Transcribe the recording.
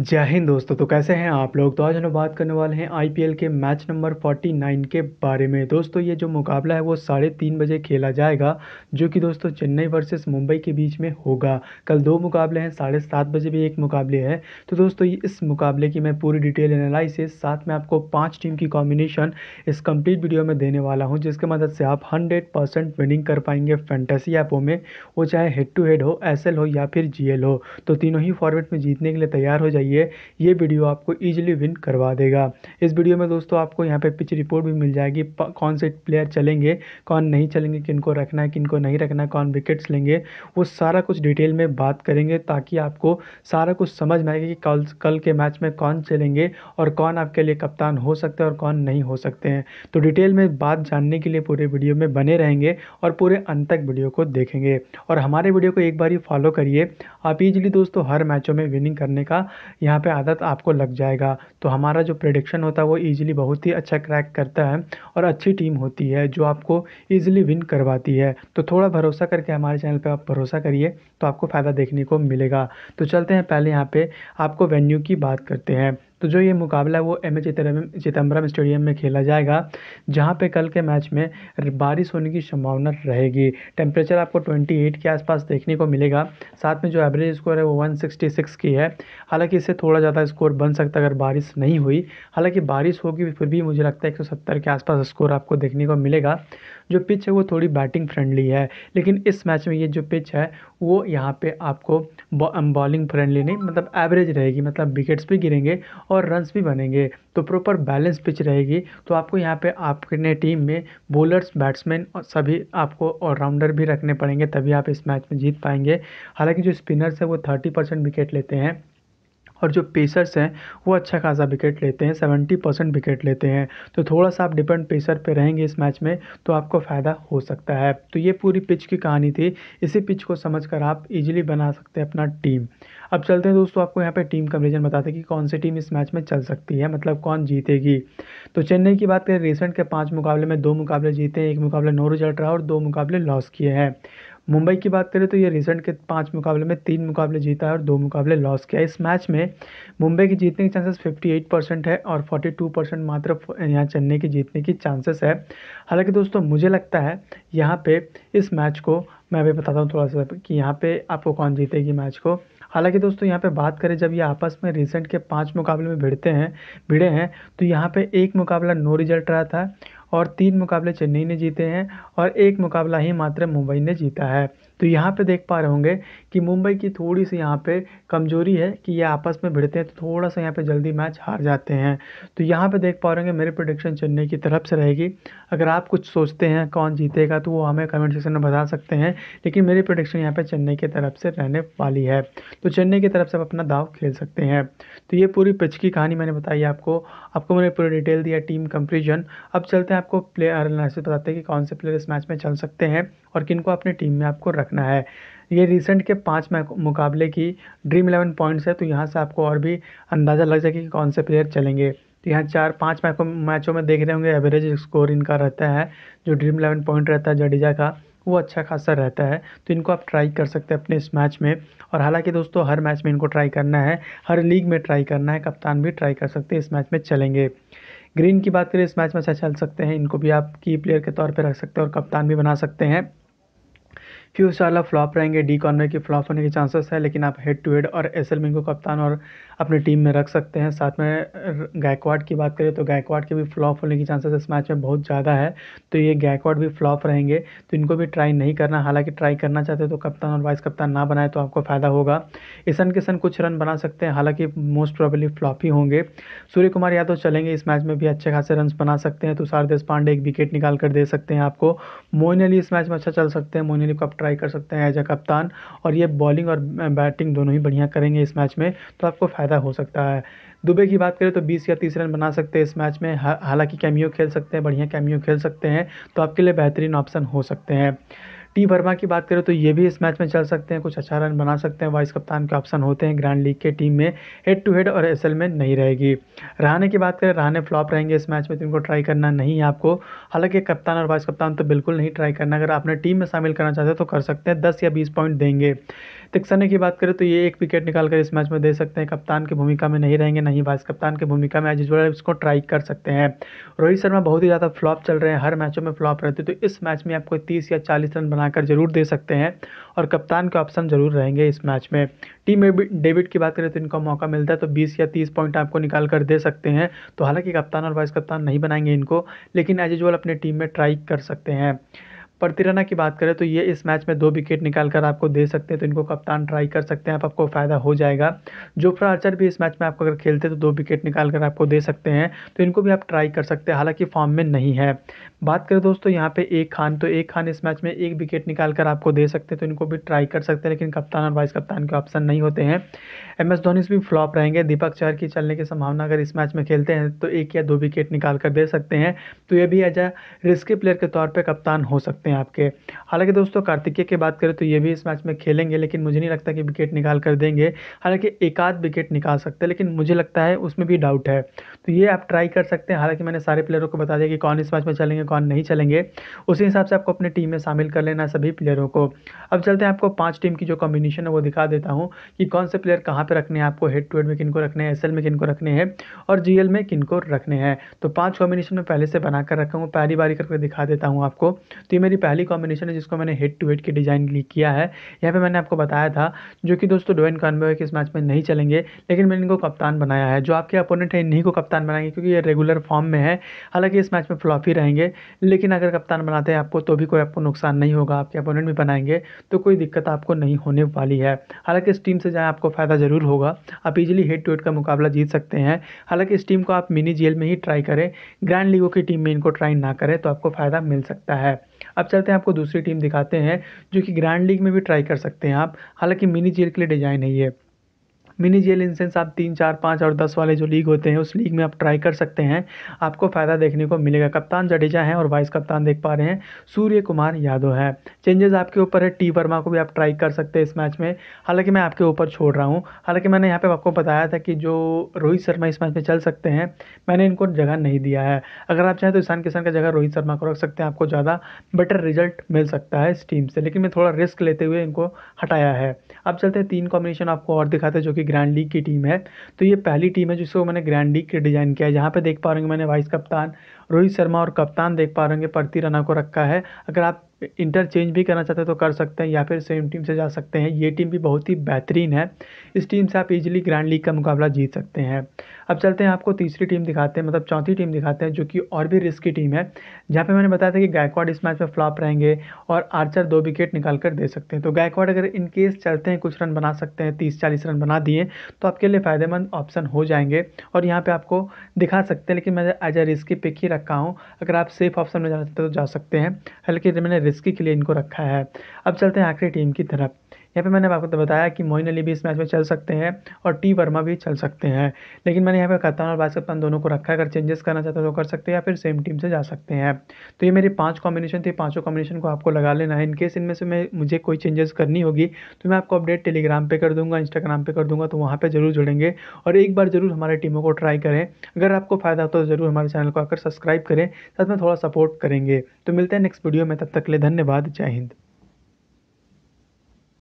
जय हिंद दोस्तों तो कैसे हैं आप लोग तो आज हम बात करने वाले हैं आईपीएल के मैच नंबर 49 के बारे में दोस्तों ये जो मुकाबला है वो साढ़े तीन बजे खेला जाएगा जो कि दोस्तों चेन्नई वर्सेस मुंबई के बीच में होगा कल दो मुकाबले हैं साढ़े सात बजे भी एक मुकाबले है तो दोस्तों इस मुकाबले की मैं पूरी डिटेल एनालिसिस साथ में आपको पाँच टीम की कॉम्बिनेशन इस कम्प्लीट वीडियो में देने वाला हूँ जिसके मदद से आप हंड्रेड विनिंग कर पाएंगे फैंटेसी ऐपों में वो चाहे हेड टू हेड हो एस हो या फिर जी हो तो तीनों ही फॉर्मेट में जीतने के लिए तैयार हो जाइए चाहिए ये वीडियो आपको ईजिली विन करवा देगा इस वीडियो में दोस्तों आपको यहाँ पर पिच रिपोर्ट भी मिल जाएगी कौन से प्लेयर चलेंगे कौन नहीं चलेंगे किन रखना है किन नहीं रखना कौन विकेट्स लेंगे वो सारा कुछ डिटेल में बात करेंगे ताकि आपको सारा कुछ समझ में आएगा कि कल कल के मैच में कौन चलेंगे और कौन आपके लिए कप्तान हो सकते हैं और कौन नहीं हो सकते हैं तो डिटेल में बात जानने के लिए पूरे वीडियो में बने रहेंगे और पूरे अंत तक वीडियो को देखेंगे और हमारे वीडियो को एक बार ही फॉलो करिए आप इजिली दोस्तों हर मैचों में विनिंग करने का यहाँ पे आदत आपको लग जाएगा तो हमारा जो प्रडिक्शन होता है वो ईजिली बहुत ही अच्छा क्रैक करता है और अच्छी टीम होती है जो आपको ईजिली विन करवाती है तो थोड़ा भरोसा करके हमारे चैनल पर आप भरोसा करिए तो आपको फ़ायदा देखने को मिलेगा तो चलते हैं पहले यहाँ पर आपको वेन्यू की बात करते हैं तो जो ये मुकाबला है वो एम ए चिदम्बरम स्टेडियम में खेला जाएगा जहाँ पे कल के मैच में बारिश होने की संभावना रहेगी टेम्परेचर आपको 28 के आसपास देखने को मिलेगा साथ में जो एवरेज स्कोर है वो 166 की है हालांकि इससे थोड़ा ज़्यादा स्कोर बन सकता है अगर बारिश नहीं हुई हालांकि बारिश होगी फिर भी मुझे लगता है एक के आसपास स्कोर आपको देखने को मिलेगा जो पिच है वो थोड़ी बैटिंग फ्रेंडली है लेकिन इस मैच में ये जो पिच है वो यहाँ पे आपको बॉलिंग फ्रेंडली नहीं मतलब एवरेज रहेगी मतलब विकेट्स भी गिरेंगे और रन्स भी बनेंगे तो प्रॉपर बैलेंस पिच रहेगी तो आपको यहाँ पे आपने टीम में बॉलर्स बैट्समैन और सभी आपको ऑलराउंडर भी रखने पड़ेंगे तभी आप इस मैच में जीत पाएंगे हालांकि जो स्पिनर्स है वो थर्टी परसेंट विकेट लेते हैं और जो पेसर्स हैं वो अच्छा खासा विकेट लेते हैं सेवेंटी परसेंट विकेट लेते हैं तो थोड़ा सा आप डिपेंड पेसर पे रहेंगे इस मैच में तो आपको फ़ायदा हो सकता है तो ये पूरी पिच की कहानी थी इसी पिच को समझ कर आप इजीली बना सकते हैं अपना टीम अब चलते हैं दोस्तों आपको यहाँ पे टीम कंपेरिजन बताते हैं कि कौन सी टीम इस मैच में चल सकती है मतलब कौन जीतेगी तो चेन्नई की बात करें रिसेंट के पाँच मुकाबले में दो मुकाबले जीते हैं एक मुकाबला नौ रिजल्ट रहा और दो मुकाबले लॉस किए हैं मुंबई की बात करें तो ये रिसेंट के पाँच मुकाबले में तीन मुकाबले जीता है और दो मुकाबले लॉस किया इस मैच में मुंबई के जीतने के चांसेस 58 परसेंट है और 42 परसेंट मात्र यहाँ चेन्नई के जीतने की चांसेस है हालांकि दोस्तों मुझे लगता है यहाँ पे इस मैच को मैं अभी बताता हूँ थोड़ा सा कि यहाँ पे आपको कौन जीतेगी मैच को हालांकि दोस्तों यहाँ पे बात करें जब ये आपस में रिसेंट के पाँच मुकाबले में भिड़ते हैं भिड़े हैं तो यहाँ पे एक मुकाबला नो रिजल्ट रहा था और तीन मुकाबले चेन्नई ने जीते हैं और एक मुकाबला ही मात्र मुंबई ने जीता है तो यहाँ पे देख पा रहे होंगे कि मुंबई की थोड़ी सी यहाँ पे कमजोरी है कि ये आपस में भिड़ते हैं तो थोड़ा सा यहाँ पे जल्दी मैच हार जाते हैं तो यहाँ पे देख पा रहे होंगे मेरी प्रोडिक्शन चेन्नई की तरफ से रहेगी अगर आप कुछ सोचते हैं कौन जीतेगा तो वो हमें कमेंट सेक्शन में बता सकते हैं लेकिन मेरी प्रोडिक्शन यहाँ पर चेन्नई की तरफ से रहने वाली है तो चेन्नई की तरफ से आप अपना दाव खेल सकते हैं तो ये पूरी पिच की कहानी मैंने बताई आपको आपको मैंने पूरी डिटेल दिया टीम कंपेरिजन अब चलते हैं आपको प्लेयर बताते हैं कि कौन से प्लेयर इस मैच में चल सकते हैं और किनको अपनी टीम में आपको रख रखना है ये रिसेंट के पाँच मुकाबले की ड्रीम इलेवन पॉइंट्स है तो यहाँ से आपको और भी अंदाज़ा लग जाएगा कि कौन से प्लेयर चलेंगे तो यहाँ चार पाँच मैचों में देख रहे होंगे एवरेज स्कोर इनका रहता है जो ड्रीम इलेवन पॉइंट रहता है जडेजा का वो अच्छा खासा रहता है तो इनको आप ट्राई कर सकते हैं अपने इस मैच में और हालांकि दोस्तों हर मैच में इनको ट्राई करना है हर लीग में ट्राई करना है कप्तान भी ट्राई कर सकते हैं इस मैच में चलेंगे ग्रीन की बात करें इस मैच में अच्छा चल सकते हैं इनको भी आप की प्लेयर के तौर पर रख सकते हैं और कप्तान भी बना सकते हैं फ्यू साला फ्लॉप रहेंगे डी कॉर्नर के फ्लॉप होने के चांसेस है लेकिन आप हेड टू हेड और एस एल को कप्तान और अपनी टीम में रख सकते हैं साथ में गायकवाड की बात करें तो गायकवाड के भी फ्लॉप होने के चांसेस इस मैच में बहुत ज़्यादा है तो ये गायकवाड भी फ्लॉप रहेंगे तो इनको भी ट्राई नहीं करना हालांकि ट्राई करना चाहते हैं तो कप्तान और वाइस कप्तान ना बनाए तो आपको फ़ायदा होगा ईसन सन कुछ रन बना सकते हैं हालांकि मोस्ट प्रॉबली फ्लॉप ही होंगे सूर्य कुमार यादव चलेंगे इस मैच में भी अच्छे खासे रन बना सकते हैं तो देश पांडे एक विकेट निकाल कर दे सकते हैं आपको मोइन अली इस मैच में अच्छा चल सकते हैं मोइन अली को ट्राई कर सकते हैं एज ए कप्तान और ये बॉलिंग और बैटिंग दोनों ही बढ़िया करेंगे इस मैच में तो आपको फ़ायदा हो सकता है दुबे की बात करें तो 20 या 30 रन बना सकते हैं इस मैच में हालांकि कैमियो खेल सकते हैं बढ़िया कैमियो खेल सकते हैं तो आपके लिए बेहतरीन ऑप्शन हो सकते हैं टी वर्मा की बात करें तो ये भी इस मैच में चल सकते हैं कुछ अच्छा रन बना सकते हैं वाइस कप्तान के ऑप्शन होते हैं ग्रैंड लीग के टीम में हेड टू हेड और एस में नहीं रहेगी रहने की बात करें रहने फ्लॉप रहेंगे इस मैच में तो इनको ट्राई करना नहीं है आपको हालांकि कप्तान और वाइस कप्तान तो बिल्कुल नहीं ट्राई करना अगर आपने टीम में शामिल करना चाहते हैं तो कर सकते हैं दस या बीस पॉइंट देंगे तिक्सने की बात करें तो ये एक विकेट निकाल कर इस मैच में दे सकते हैं कप्तान की भूमिका में नहीं रहेंगे नहीं वाइस कप्तान की भूमिका में एज यूजल इसको ट्राई कर सकते हैं रोहित शर्मा बहुत ही ज़्यादा फ्लॉप चल रहे हैं हर मैचों में फ्लॉप रहते तो इस मैच में आपको तीस या चालीस रन बना बनाकर जरूर दे सकते हैं और कप्तान के ऑप्शन जरूर रहेंगे इस मैच में टीम डेविड की बात करें तो इनको मौका मिलता है तो 20 या 30 पॉइंट आपको निकाल कर दे सकते हैं तो हालांकि कप्तान और वाइस कप्तान नहीं बनाएंगे इनको लेकिन एज यूजल अपने टीम में ट्राई कर सकते हैं प्रतिरना की बात करें तो ये इस मैच में दो विकेट निकाल कर आपको दे सकते हैं तो इनको कप्तान ट्राई कर सकते हैं आप आपको फ़ायदा हो जाएगा जोफ्रा आर्चर भी इस मैच में आपको अगर खेलते तो दो विकेट निकाल कर आपको दे सकते हैं तो इनको भी आप ट्राई कर सकते हैं हालांकि फॉर्म में नहीं है बात करें दोस्तों यहाँ पे एक खान तो एक खान इस मैच में एक विकेट निकाल कर आपको दे सकते हैं तो इनको भी ट्राई कर सकते हैं लेकिन कप्तान और वाइस कप्तान के ऑप्शन नहीं होते हैं एम एस धोनी भी फ्लॉप रहेंगे दीपक चहर की चलने की संभावना अगर इस मैच में खेलते हैं तो एक या दो विकेट निकाल कर दे सकते हैं तो ये भी एज अ रिस्की प्लेयर के तौर पर कप्तान हो सकते सकते हैं आपके हालांकि दोस्तों कार्तिकेय की बात करें तो ये भी इस मैच में खेलेंगे लेकिन मुझे नहीं लगता कि विकेट निकाल कर देंगे हालांकि एक आध विकेट निकाल सकते हैं लेकिन मुझे लगता है उसमें भी डाउट है तो ये आप ट्राई कर सकते हैं हालांकि मैंने सारे प्लेयरों को बता दिया कि कौन इस मैच में चलेंगे कौन नहीं चलेंगे उसी हिसाब से आपको अपनी टीम में शामिल कर लेना सभी प्लेयरों को अब चलते हैं आपको पाँच टीम की जो कॉम्बिनेशन है वो दिखा देता हूँ कि कौन से प्लेयर कहाँ पर रखने हैं आपको हेड टू हेड में किनको रखने हैं एस में किनको रखने हैं और जी में किनको रखने हैं तो पाँच कॉम्बिनेशन में पहले से बनाकर रखा हूँ पहली बारी करके दिखा देता हूँ आपको तो ये मेरी मेरी पहली कॉम्बिनेशन है जिसको मैंने हेड टू हेड के डिज़ाइन लिए किया है यहाँ पे मैंने आपको बताया था जो कि दोस्तों डोएन कॉन्वे के इस मैच में नहीं चलेंगे लेकिन मैंने इनको कप्तान बनाया है जो आपके अपोनेंट है इन्हीं को कप्तान बनाएंगे क्योंकि ये रेगुलर फॉर्म में है हालांकि इस मैच में फ्लॉफी रहेंगे लेकिन अगर कप्तान बनाते हैं आपको तो भी कोई आपको नुकसान नहीं होगा आपके अपोनेंट भी बनाएंगे तो कोई दिक्कत आपको नहीं होने वाली है हालांकि इस टीम से जाए आपको फ़ायदा ज़रूर होगा आप इजिली हेड टू हेड का मुकाबला जीत सकते हैं हालांकि इस टीम को आप मिनी जेल में ही ट्राई करें ग्रैंड लीगों की टीम में इनको ट्राई ना करें तो आपको फ़ायदा मिल सकता है अब अब चलते हैं आपको दूसरी टीम दिखाते हैं जो कि ग्रैंड लीग में भी ट्राई कर सकते हैं आप हालांकि मिनी जेल के लिए डिजाइन है ये मिनी जेल इंसेंस आप तीन चार पाँच और दस वाले जो लीग होते हैं उस लीग में आप ट्राई कर सकते हैं आपको फ़ायदा देखने को मिलेगा कप्तान जडेजा हैं और वाइस कप्तान देख पा रहे हैं सूर्य कुमार यादव है चेंजेस आपके ऊपर है टी वर्मा को भी आप ट्राई कर सकते हैं इस मैच में हालांकि मैं आपके ऊपर छोड़ रहा हूँ हालांकि मैंने यहाँ पर आपको बताया था कि जो रोहित शर्मा इस मैच में चल सकते हैं मैंने इनको जगह नहीं दिया है अगर आप चाहें तो ईशान किसान का जगह रोहित शर्मा को रख सकते हैं आपको ज़्यादा बेटर रिजल्ट मिल सकता है इस टीम से लेकिन मैं थोड़ा रिस्क लेते हुए इनको हटाया है अब चलते हैं तीन कॉम्बिनेशन आपको और दिखाते जो कि ग्रैंड लीग की टीम है तो ये पहली टीम है जिसको मैंने ग्रैंड लीग के डिज़ाइन किया है जहाँ पर देख पा रहे मैंने वाइस कप्तान रोहित शर्मा और कप्तान देख पा रहे होंगे प्रति रना को रखा है अगर आप इंटरचेंज भी करना चाहते हैं तो कर सकते हैं या फिर सेम टीम से जा सकते हैं ये टीम भी बहुत ही बेहतरीन है इस टीम से आप इजीली ग्रैंड लीग का मुकाबला जीत सकते हैं अब चलते हैं आपको तीसरी टीम दिखाते हैं मतलब चौथी टीम दिखाते हैं जो कि और भी रिस्की टीम है जहाँ पे मैंने बताया था कि गायकवाड इस मैच में फ्लॉप रहेंगे और आर्चर दो विकेट निकाल कर दे सकते हैं तो गायकवाड अगर इन केस चलते हैं कुछ रन बना सकते हैं तीस चालीस रन बना दिए तो आपके लिए फ़ायदेमंद ऑप्शन हो जाएंगे और यहाँ पर आपको दिखा सकते हैं लेकिन मैं एज ए रिस्की पिक ही रखा हूँ अगर आप सेफ ऑप्शन में जाना चाहते हैं तो जा सकते हैं हल्के मैंने रिस्की के लिए इनको रखा है अब चलते हैं आखिरी टीम की तरफ यहाँ पे मैंने आपको तो बताया कि मोइन अली भी इस मैच में चल सकते हैं और टी वर्मा भी चल सकते हैं लेकिन मैंने यहाँ पे कप्तान और बाइस कप्तान दोनों को रखा अगर चेंजेस करना चाहते हैं तो कर सकते हैं या फिर सेम टीम से जा सकते हैं तो ये मेरी पाँच कॉम्बिनेशन थी पाँचों कॉम्बिनेशन को आपको लगा लेना है इनकेस इनमें से मैं मुझे कोई चेंजेस करनी होगी तो मैं आपको अपडेट टेलीग्राम पर कर दूँगा इंस्टाग्राम पर कर दूँगा तो वहाँ पर जरूर जुड़ेंगे और एक बार ज़रूर हमारे टीमों को ट्राई करें अगर आपको फ़ायदा है तो ज़रूर हमारे चैनल को आकर सब्सक्राइब करें साथ में थोड़ा सपोर्ट करेंगे तो मिलते हैं नेक्स्ट वीडियो में तब तक के लिए धन्यवाद जय हिंद